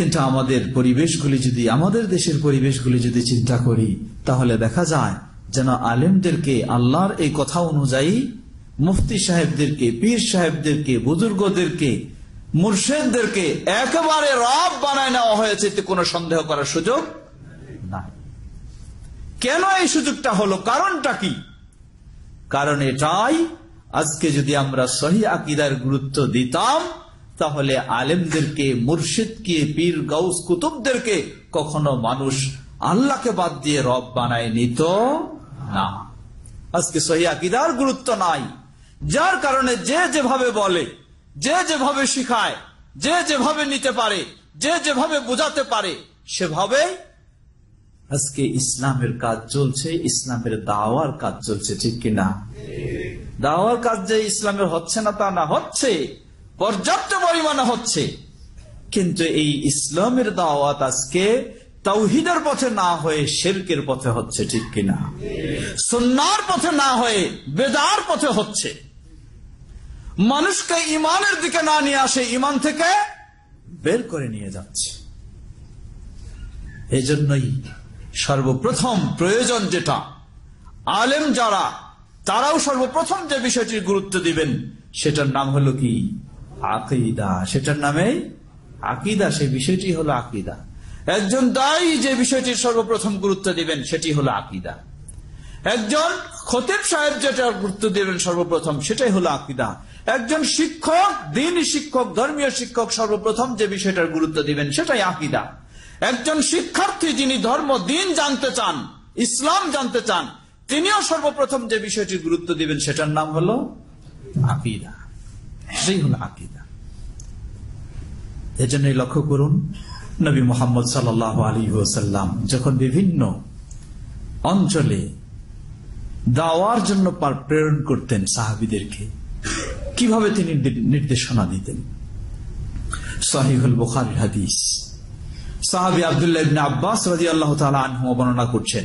কিন্তু আমাদের পরিবেশগুলি যদি আমাদের দেশের পরিবেশগুলি যদি চিন্তা করি তাহলে দেখা যায় যেন আলেমদেরকে আল্লাহর এই কথা অনুযায়ী মুফতি সাহেবদেরকে পীর সাহেবদেরকে বুজুর্গদেরকে মুর্শেদদেরকে একেবারে রব বানায় নেওয়া হয়েছে কোনো সন্দেহ করার সুযোগ না কেন এই সুযোগটা হলো কারণটা কি কারণ এটাই আজকে যদি আমরা সহি আকিদার গুরুত্ব দিতাম তাহলে আলেমদেরকে মুর্শিদকে পীর গাউস কুতুবদেরকে কখনো মানুষ আল্লাহকে বাদ দিয়ে রব বানায় নিত না আজকে সহিদার গুরুত্ব নাই যার কারণে যে যেভাবে বলে যে যেভাবে শিখায় যে যেভাবে নিতে পারে যে যেভাবে বুঝাতে পারে সেভাবে আজকে ইসলামের কাজ চলছে ইসলামের দাওয়ার কাজ চলছে ঠিক কিনা দাওয়ার কাজ যে ইসলামের হচ্ছে না তা না হচ্ছে পর্যাপ্ত পরিমাণে হচ্ছে কিন্তু এই ইসলামের দাওয়াত আজকে তৌহিদের পথে না হয়ে শেরকের পথে হচ্ছে ঠিক কিনা সন্ন্যার পথে না হয়ে বেদার পথে হচ্ছে মানুষকে ইমানের দিকে না নিয়ে আসে ইমান থেকে বের করে নিয়ে যাচ্ছে এজন্যই সর্বপ্রথম প্রয়োজন যেটা আলেম যারা তারাও সর্বপ্রথম যে বিষয়টির গুরুত্ব দিবেন সেটার নাম হলো কি আকিদা সেটার নামেই আকিদা সেই বিষয়টি হলো আকিদা একজন দায়ী যে বিষয়টির সর্বপ্রথম গুরুত্ব দিবেন সেটি হলো আকিদা একজন খতেব সাহেব যেটা গুরুত্ব দেবেন সর্বপ্রথম সেটাই হলো আকিদা একজন শিক্ষক দিন শিক্ষক ধর্মীয় শিক্ষক সর্বপ্রথম যে বিষয়টার গুরুত্ব দিবেন সেটাই আকিদা একজন শিক্ষার্থী যিনি ধর্ম দিন জানতে চান ইসলাম জানতে চান তিনিও সর্বপ্রথম যে বিষয়টির গুরুত্ব দিবেন সেটার নাম হলো আকিদা এটাই হল আকিদা এজন্যই লক্ষ্য করুন নবী মোহাম্মদ সাল আলী ওসাল্লাম যখন বিভিন্ন অঞ্চলে দাওয়ার জন্য প্রেরণ করতেন সাহাবিদেরকে কিভাবে তিনি নির্দেশনা দিতেন সাহিহুল বুখারির হাদিস সাহাবি আবদুল্লাহ ইবনে আব্বাস রাদিয়াল্লাহু তাআলা আনহু বর্ণনা করছেন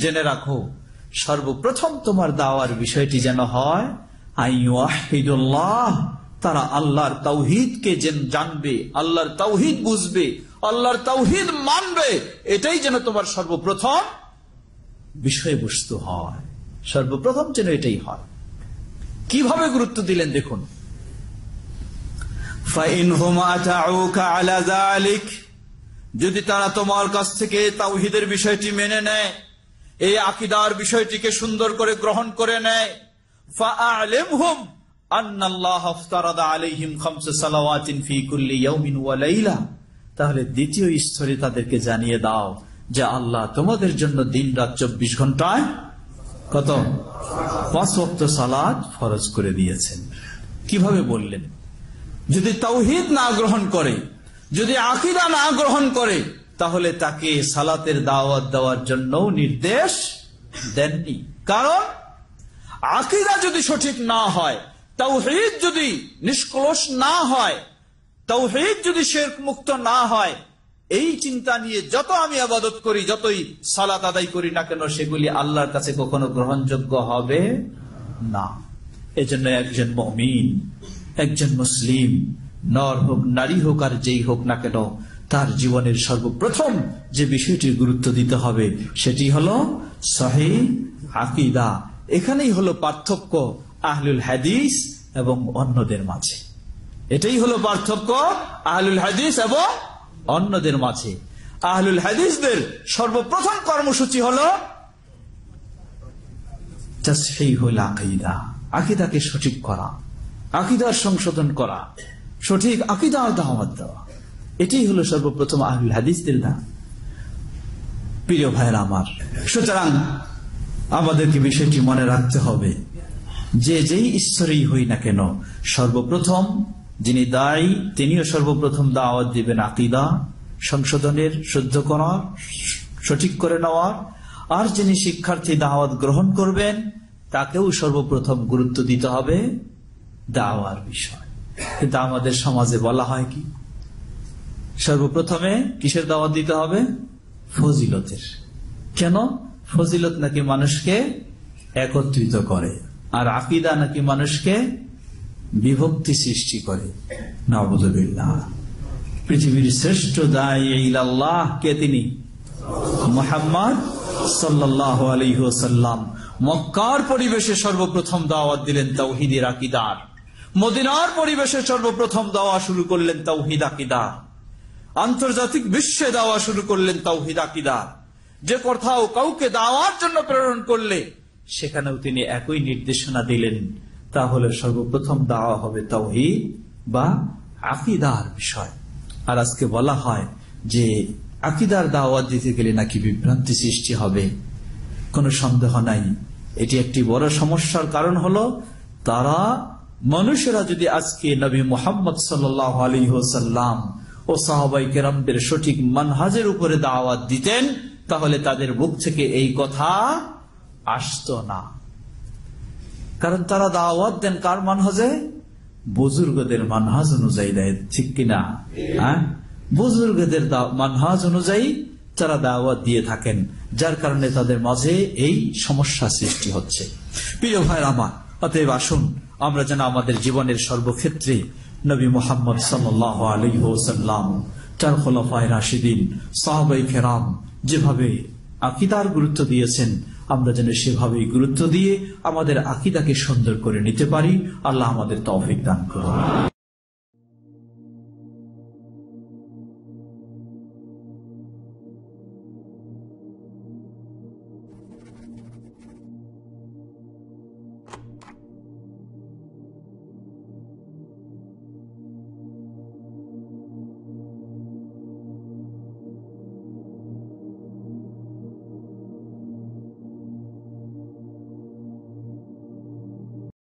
জেনে রাখো সর্বপ্রথম তোমার দাওয়ার বিষয়টি যেন হয় তারা আল্লাহর যেন জানবে আল্লাহর তৌহিদ বুঝবে আল্লাহর তৌহিদ মানবে এটাই যেন তোমার সর্বপ্রথম বিষয়বস্তু হয় সর্বপ্রথম যেন এটাই হয় কিভাবে গুরুত্ব দিলেন দেখুন যদি তারা তোমার কাছ থেকে তাওহিদের বিষয়টি মেনে নেয় এই আকিদার বিষয়টিকে সুন্দর করে গ্রহণ করে নেয় তাহলে দ্বিতীয় স্তরে তাদেরকে জানিয়ে দাও যে আল্লাহ তোমাদের জন্য দিন রাত চব্বিশ ঘন্টায় কত পাঁচ অক্ত সালাদ ফরজ করে দিয়েছেন কিভাবে বললেন যদি তৌহিদ না গ্রহণ করে যদি আকিদা না গ্রহণ করে তাহলে তাকে সালাতের দাওয়াত দেওয়ার জন্য নির্দেশ দেননি কারণ আকিরা যদি সঠিক না হয় তৌহিদ যদি নিষ্কলস না হয় তৌহিদ যদি শেরক মুক্ত না হয় এই চিন্তা নিয়ে যত আমি আবাদত করি যতই সালাত আদায় করি না কেন সেগুলি আল্লাহর কাছে কখনো গ্রহণযোগ্য হবে না এজন্য একজন মমিন একজন মুসলিম নর হোক নারী হোক আর যেই হোক না কেন তার জীবনের সর্বপ্রথম যে বিষয়টির গুরুত্ব দিতে হবে সেটি হল সাহি আকিদা এখানেই হলো পার্থক্য আহলুল হাদিস এবং অন্যদের মাঝে এটাই হলো পার্থক্য আহলুল হাদিস এবং অন্যদের মাঝে আহলুল হাদিসদের সর্বপ্রথম কর্মসূচি হল আকিদা আকিদাকে সঠিক করা আকিদার সংশোধন করা সঠিক আকিদার দাওয়াত দেওয়া এটাই হলো সর্বপ্রথম আহুল হাদিসদের না প্রিয় ভাইয়ের আমার সুতরাং আমাদেরকে বিষয়টি মনে রাখতে হবে যে যেই ঈশ্বরই হই না কেন সর্বপ্রথম যিনি দায়ী তিনিও সর্বপ্রথম দাওয়াত দিবেন আকিদা সংশোধনের শুদ্ধ করার সঠিক করে নেওয়ার আর যিনি শিক্ষার্থী দাওয়াত গ্রহণ করবেন তাকেও সর্বপ্রথম গুরুত্ব দিতে হবে দাওয়ার বিষয় কিন্তু আমাদের সমাজে বলা হয় কি সর্বপ্রথমে কিসের দাওয়াত দিতে হবে ফজিলতের কেন ফজিলত নাকি মানুষকে একত্রিত করে আর আকিদা নাকি মানুষকে বিভক্তি সৃষ্টি করে নবদুল্লাহ পৃথিবীর শ্রেষ্ঠ দায়ীল্লাহ কে তিনি মোহাম্মদ সাল্লাহ আলহ্লাম মক্কার পরিবেশে সর্বপ্রথম দাওয়াত দিলেন তাওহিদের আকিদার মদিনার পরিবেশে সর্বপ্রথম দাওয়া শুরু করলেন তাওহিদ আকিদার আন্তর্জাতিক বিশ্বে দেওয়া শুরু করলেন তাওহিদ আকিদার যে কোথাও কাউকে দাওয়ার জন্য প্রেরণ করলে সেখানেও তিনি একই নির্দেশনা দিলেন তাহলে সর্বপ্রথম দাওয়া হবে তাওহিদ বা আকিদার বিষয় আর আজকে বলা হয় যে আকিদার দাওয়াত দিতে গেলে নাকি বিভ্রান্তি সৃষ্টি হবে কোনো সন্দেহ নাই এটি একটি বড় সমস্যার কারণ হল তারা মানুষেরা যদি আজকে নবী মোহাম্মদ সাল্লাহ আলী হোসাল্লাম ও সাহবাই কেরামদের সঠিক মানহাজের উপরে দাওয়াত দিতেন তাহলে তাদের মুখ থেকে এই কথা আসত না কারণ তারা দাওয়াত দেন কার মানহাজে বুজুর্গদের মানহাজ অনুযায়ী দেয় ঠিক কিনা হ্যাঁ বুজুর্গদের মানহাজ অনুযায়ী তারা দাওয়াত দিয়ে থাকেন যার কারণে তাদের মাঝে এই সমস্যা সৃষ্টি হচ্ছে প্রিয় ভাই আমার অতএব আসুন আমরা যেন আমাদের জীবনের সর্বক্ষেত্রে নবী মোহাম্মদ সাল্লাহ আলহ্লাম চার খোলাফায় রাশিদিন সাহাবাই ফেরাম যেভাবে আকিদার গুরুত্ব দিয়েছেন আমরা যেন সেভাবেই গুরুত্ব দিয়ে আমাদের আকিদাকে সুন্দর করে নিতে পারি আল্লাহ আমাদের তৌফিক দান করুন